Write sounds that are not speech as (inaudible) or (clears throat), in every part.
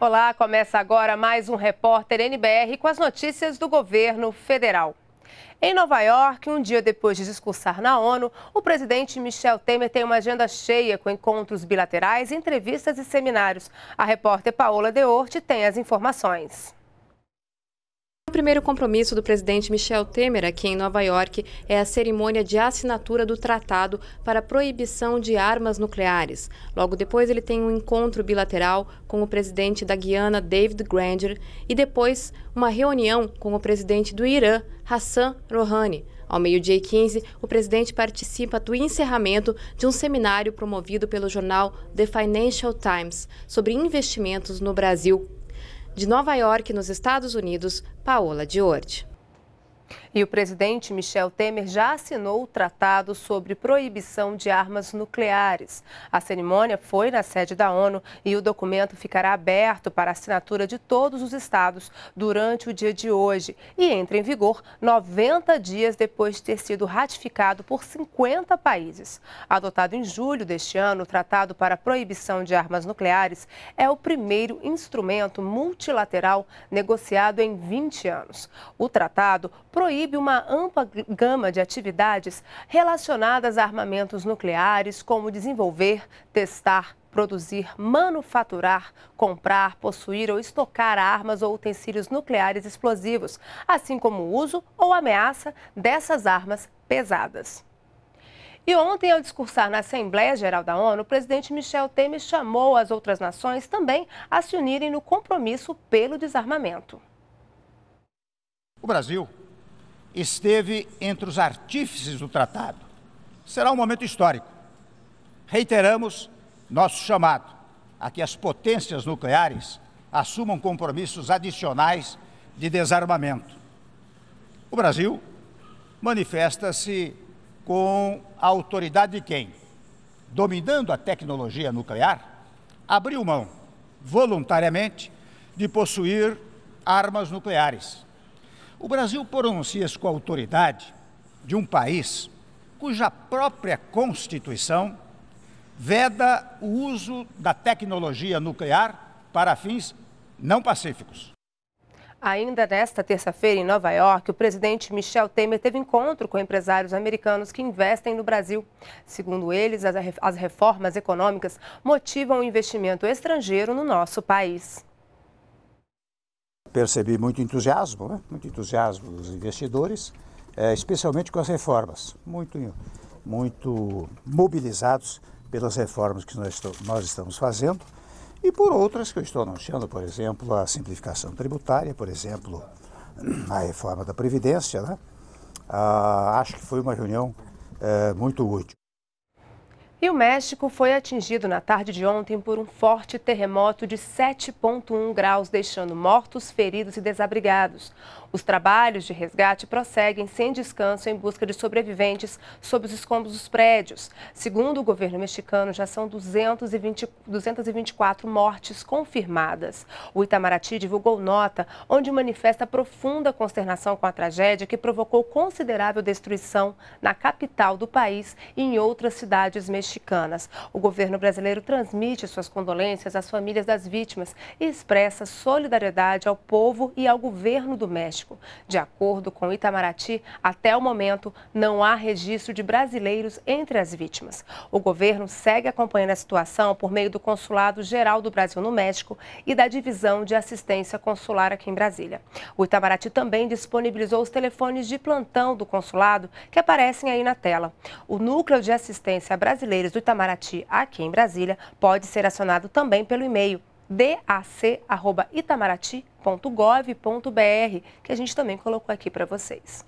Olá, começa agora mais um repórter NBR com as notícias do governo federal. Em Nova York, um dia depois de discursar na ONU, o presidente Michel Temer tem uma agenda cheia com encontros bilaterais, entrevistas e seminários. A repórter Paola Deorte tem as informações primeiro compromisso do presidente Michel Temer aqui em Nova York é a cerimônia de assinatura do tratado para a proibição de armas nucleares. Logo depois, ele tem um encontro bilateral com o presidente da Guiana, David Granger, e depois uma reunião com o presidente do Irã, Hassan Rouhani. Ao meio-dia e 15, o presidente participa do encerramento de um seminário promovido pelo jornal The Financial Times sobre investimentos no Brasil. De Nova York, nos Estados Unidos, Paola Diordi. E o presidente Michel Temer já assinou o tratado sobre proibição de armas nucleares. A cerimônia foi na sede da ONU e o documento ficará aberto para assinatura de todos os estados durante o dia de hoje e entra em vigor 90 dias depois de ter sido ratificado por 50 países. Adotado em julho deste ano, o Tratado para Proibição de Armas Nucleares é o primeiro instrumento multilateral negociado em 20 anos. O tratado proíbe coíbe uma ampla gama de atividades relacionadas a armamentos nucleares, como desenvolver, testar, produzir, manufaturar, comprar, possuir ou estocar armas ou utensílios nucleares explosivos, assim como o uso ou ameaça dessas armas pesadas. E ontem, ao discursar na Assembleia Geral da ONU, o presidente Michel Temer chamou as outras nações também a se unirem no compromisso pelo desarmamento. O Brasil esteve entre os artífices do tratado. Será um momento histórico. Reiteramos nosso chamado a que as potências nucleares assumam compromissos adicionais de desarmamento. O Brasil manifesta-se com a autoridade de quem, dominando a tecnologia nuclear, abriu mão voluntariamente de possuir armas nucleares o Brasil pronuncia-se com a autoridade de um país cuja própria Constituição veda o uso da tecnologia nuclear para fins não pacíficos. Ainda nesta terça-feira, em Nova York, o presidente Michel Temer teve encontro com empresários americanos que investem no Brasil. Segundo eles, as reformas econômicas motivam o investimento estrangeiro no nosso país percebi muito entusiasmo, né? muito entusiasmo dos investidores, eh, especialmente com as reformas, muito, muito mobilizados pelas reformas que nós, nós estamos fazendo e por outras que eu estou anunciando, por exemplo, a simplificação tributária, por exemplo, (clears throat) a reforma da Previdência. Né? Ah, acho que foi uma reunião é, muito útil. E o México foi atingido na tarde de ontem por um forte terremoto de 7,1 graus, deixando mortos, feridos e desabrigados. Os trabalhos de resgate prosseguem sem descanso em busca de sobreviventes sob os escombros dos prédios. Segundo o governo mexicano, já são 220, 224 mortes confirmadas. O Itamaraty divulgou nota onde manifesta profunda consternação com a tragédia que provocou considerável destruição na capital do país e em outras cidades mexicanas mexicanas. O governo brasileiro transmite suas condolências às famílias das vítimas e expressa solidariedade ao povo e ao governo do México. De acordo com Itamaraty, até o momento não há registro de brasileiros entre as vítimas. O governo segue acompanhando a situação por meio do Consulado Geral do Brasil no México e da Divisão de Assistência Consular aqui em Brasília. O Itamaraty também disponibilizou os telefones de plantão do consulado que aparecem aí na tela. O Núcleo de Assistência Brasileira brasileiros do Itamaraty aqui em Brasília pode ser acionado também pelo e-mail dac@itamaraty.gov.br, que a gente também colocou aqui para vocês.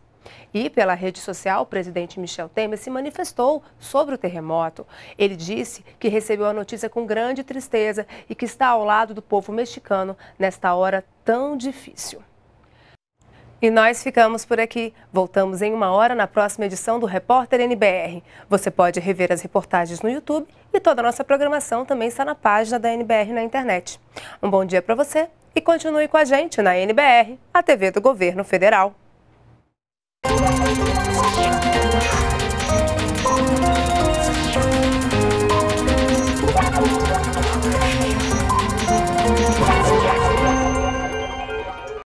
E pela rede social, o presidente Michel Temer se manifestou sobre o terremoto. Ele disse que recebeu a notícia com grande tristeza e que está ao lado do povo mexicano nesta hora tão difícil. E nós ficamos por aqui. Voltamos em uma hora na próxima edição do Repórter NBR. Você pode rever as reportagens no YouTube e toda a nossa programação também está na página da NBR na internet. Um bom dia para você e continue com a gente na NBR, a TV do Governo Federal.